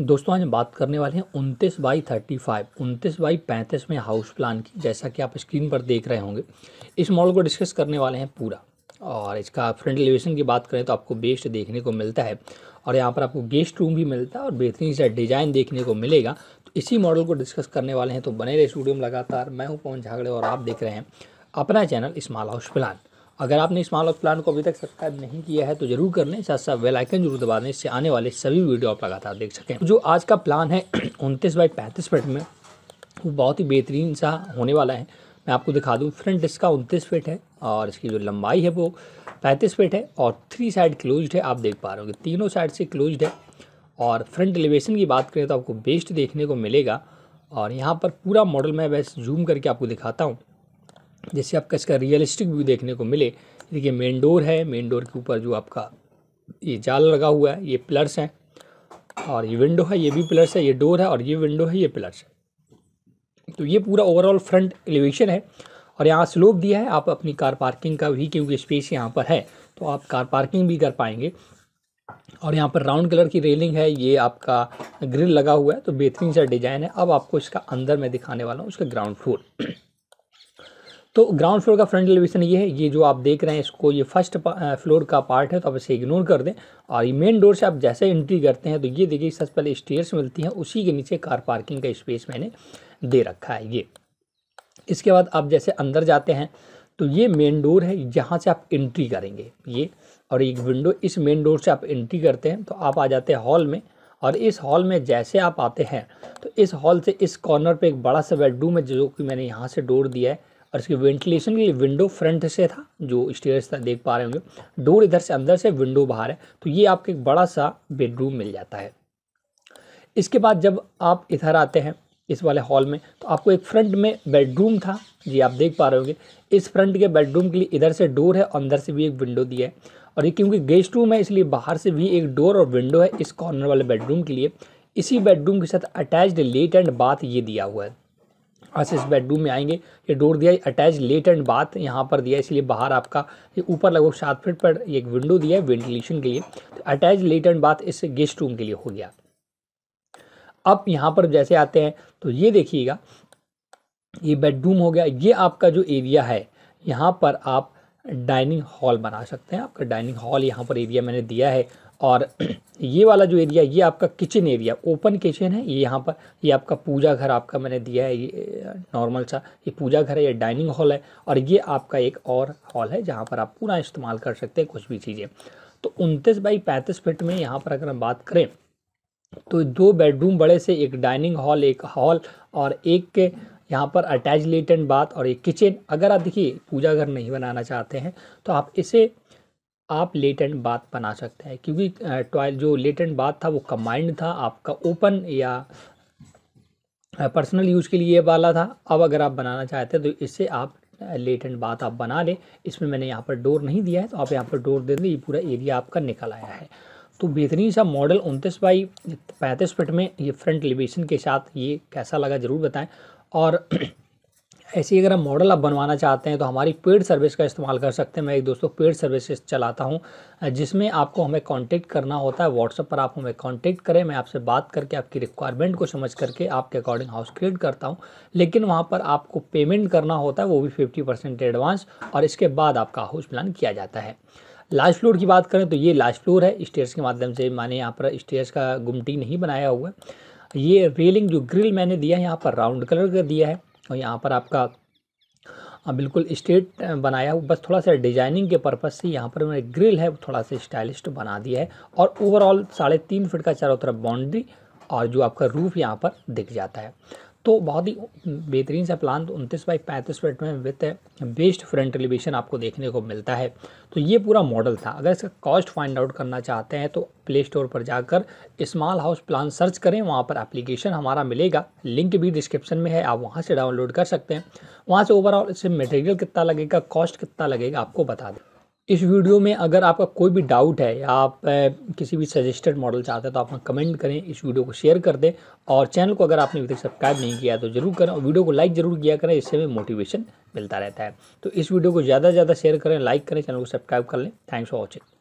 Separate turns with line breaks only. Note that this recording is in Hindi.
दोस्तों आज बात करने वाले हैं उनतीस बाई थर्टी फाइव उनतीस बाई पैंतीस में हाउस प्लान की जैसा कि आप स्क्रीन पर देख रहे होंगे इस मॉडल को डिस्कस करने वाले हैं पूरा और इसका फ्रंट एलिवेशन की बात करें तो आपको बेस्ट देखने को मिलता है और यहाँ पर आपको गेस्ट रूम भी मिलता है और बेहतरीन सा डिज़ाइन देखने को मिलेगा तो इसी मॉडल को डिस्कस करने वाले हैं तो बने रहे स्टूडियो में लगातार मैं हूँ पवन झागड़े और आप देख रहे हैं अपना चैनल इस्माल हाउस प्लान अगर आपने इस मॉल ऑफ प्लान को अभी तक सब्सक्राइब नहीं किया है तो जरूर कर लें साथ साथ वेलाइकन जरूर दबा दें इससे आने वाले सभी वीडियो आप लगातार देख सकें जो आज का प्लान है उनतीस बाई पैंतीस फिट में वो बहुत ही बेहतरीन सा होने वाला है मैं आपको दिखा दूँ फ्रंट का उनतीस फिट है और इसकी जो लंबाई है वो पैंतीस फिट है और थ्री साइड क्लोज है आप देख पा रहे होंगे तीनों साइड से क्लोज है और फ्रंट एलिवेशन की बात करें तो आपको बेस्ट देखने को मिलेगा और यहाँ पर पूरा मॉडल मैं बस जूम करके आपको दिखाता हूँ जैसे आपका इसका रियलिस्टिक व्यू देखने को मिले देखिए मेन डोर है मेन डोर के ऊपर जो आपका ये जाल लगा हुआ है ये पिलर्स हैं और ये विंडो है ये भी पिलर्स है ये डोर है और ये विंडो है ये पिलर्स है तो ये पूरा ओवरऑल फ्रंट एलिवेशन है और यहाँ स्लोप दिया है आप अपनी कार पार्किंग का भी क्योंकि स्पेस यहाँ पर है तो आप कार पार्किंग भी कर पाएंगे और यहाँ पर राउंड कलर की रेलिंग है ये आपका ग्रिल लगा हुआ है तो बेहतरीन सा डिज़ाइन है अब आपको इसका अंदर मैं दिखाने वाला हूँ उसका ग्राउंड फ्लोर तो ग्राउंड फ्लोर का फ्रंट एलिवेशन ये है ये जो आप देख रहे हैं इसको ये फर्स्ट फ्लोर का पार्ट है तो आप इसे इग्नोर कर दें और ये मेन डोर से आप जैसे एंट्री करते हैं तो ये देखिए सबसे पहले स्टेयर्स मिलती हैं उसी के नीचे कार पार्किंग का स्पेस मैंने दे रखा है ये इसके बाद आप जैसे अंदर जाते हैं तो ये मेन डोर है जहाँ से आप एंट्री करेंगे ये और एक विंडो इस मेन डोर से आप एंट्री करते हैं तो आप आ जाते हैं हॉल में और इस हॉल में जैसे आप आते हैं तो इस हॉल से इस कॉर्नर पे एक बड़ा सा बेडरूम है जो कि मैंने यहाँ से डोर दिया है और इसके वेंटिलेशन के लिए विंडो फ्रंट से था जो स्टेयर्स था देख पा रहे होंगे डोर इधर से अंदर से विंडो बाहर है तो ये आपको एक बड़ा सा बेडरूम मिल जाता है इसके बाद जब आप इधर आते हैं इस वाले हॉल में तो आपको एक फ्रंट में बेडरूम था जी आप देख पा रहे होंगे इस फ्रंट के बेडरूम के लिए इधर से डोर है और अंदर से भी एक विंडो दिया है और ये क्योंकि गेस्ट रूम है इसलिए बाहर से भी एक डोर और विंडो है इस कॉर्नर वाले बेडरूम के लिए इसी बेडरूम के साथ अटैच्ड लेट एंड बाथ ये दिया हुआ है बस इस बेडरूम में आएंगे ये डोर दिया है अटैच लेट एंड बाथ यहाँ पर दिया है इसलिए बाहर आपका ये ऊपर लगभग सात फीट पर एक विंडो दिया है वेंटिलेशन के लिए तो अटैच लेट एंड बाथ इस गेस्ट रूम के लिए हो गया अब यहाँ पर जैसे आते हैं तो ये देखिएगा ये बेडरूम हो गया ये आपका जो एरिया है यहाँ पर आप डाइनिंग हॉल बना सकते हैं आपका डाइनिंग हॉल यहाँ पर एरिया मैंने दिया है और ये वाला जो एरिया ये आपका किचन एरिया ओपन किचन है ये यहाँ पर ये आपका पूजा घर आपका मैंने दिया है ये नॉर्मल सा ये पूजा घर है ये डाइनिंग हॉल है और ये आपका एक और हॉल है जहाँ पर आप पूरा इस्तेमाल कर सकते हैं कुछ भी चीज़ें तो उनतीस बाई पैंतीस फिट में यहाँ पर अगर हम बात करें तो दो बेडरूम बड़े से एक डाइनिंग हॉल एक हॉल और एक यहाँ पर अटैच लेट एंड बाथ और एक किचन अगर आप देखिए पूजा घर नहीं बनाना चाहते हैं तो आप इसे आप लेटेंट बात बना सकते हैं क्योंकि ट्वेल्व जो लेटेंट बात था वो कम्बाइंड था आपका ओपन या पर्सनल यूज के लिए वाला था अब अगर आप बनाना चाहते हैं तो इससे आप लेटेंट बात आप बना लें इसमें मैंने यहाँ पर डोर नहीं दिया है तो आप यहाँ पर डोर दे दें ये पूरा एरिया आपका निकल आया है तो बेहतरीन सा मॉडल उनतीस बाई पैंतीस फिट में ये फ्रंट एलिवेशन के साथ ये कैसा लगा ज़रूर बताएं और ऐसी अगर हम मॉडल आप बनवाना चाहते हैं तो हमारी पेड सर्विस का इस्तेमाल कर सकते हैं मैं एक दोस्तों पेड सर्विस चलाता हूँ जिसमें आपको हमें कांटेक्ट करना होता है व्हाट्सअप पर आप हमें कांटेक्ट करें मैं आपसे बात करके आपकी रिक्वायरमेंट को समझ करके आपके अकॉर्डिंग हाउस क्रिएट करता हूँ लेकिन वहाँ पर आपको पेमेंट करना होता है वो भी फिफ्टी एडवांस और इसके बाद आपका हाउस प्लान किया जाता है लास्ट फ्लोर की बात करें तो ये लास्ट फ्लोर है स्टेयर्स के माध्यम से मैंने यहाँ पर स्टेयर्स का गुमटी नहीं बनाया हुआ है ये रेलिंग जो ग्रिल मैंने दिया है यहाँ पर राउंड कलर का दिया है और यहाँ पर आपका हाँ, बिल्कुल स्ट्रेट बनाया हो बस थोड़ा सा डिजाइनिंग के पर्पज़ से यहाँ पर मैंने ग्रिल है वो थोड़ा सा स्टाइलिश बना दिया है और ओवरऑल साढ़े तीन फिट का चारों तरफ बाउंड्री और जो आपका रूफ़ यहाँ पर दिख जाता है तो बहुत ही बेहतरीन सा प्लान तो उनतीस बाई पैंतीस फिट में विथ बेस्ट फ्रंट एलिवेशन आपको देखने को मिलता है तो ये पूरा मॉडल था अगर इसका कॉस्ट फाइंड आउट करना चाहते हैं तो प्ले स्टोर पर जाकर स्मॉल हाउस प्लान सर्च करें वहाँ पर एप्लीकेशन हमारा मिलेगा लिंक भी डिस्क्रिप्शन में है आप वहाँ से डाउनलोड कर सकते हैं वहाँ से ओवरऑल इससे मटेरियल कितना लगेगा कॉस्ट कितना लगेगा आपको बता दें इस वीडियो में अगर आपका कोई भी डाउट है या आप किसी भी सजेस्टेड मॉडल चाहते हैं तो आप कमेंट करें इस वीडियो को शेयर कर दें और चैनल को अगर आपने अभी तक सब्सक्राइब नहीं किया तो जरूर करें और वीडियो को लाइक जरूर किया करें इससे हमें मोटिवेशन मिलता रहता है तो इस वीडियो को ज़्यादा से ज़्यादा शेयर करें लाइक करें चैनल को सब्सक्राइब कर लें थैंक्स फॉर वॉचिंग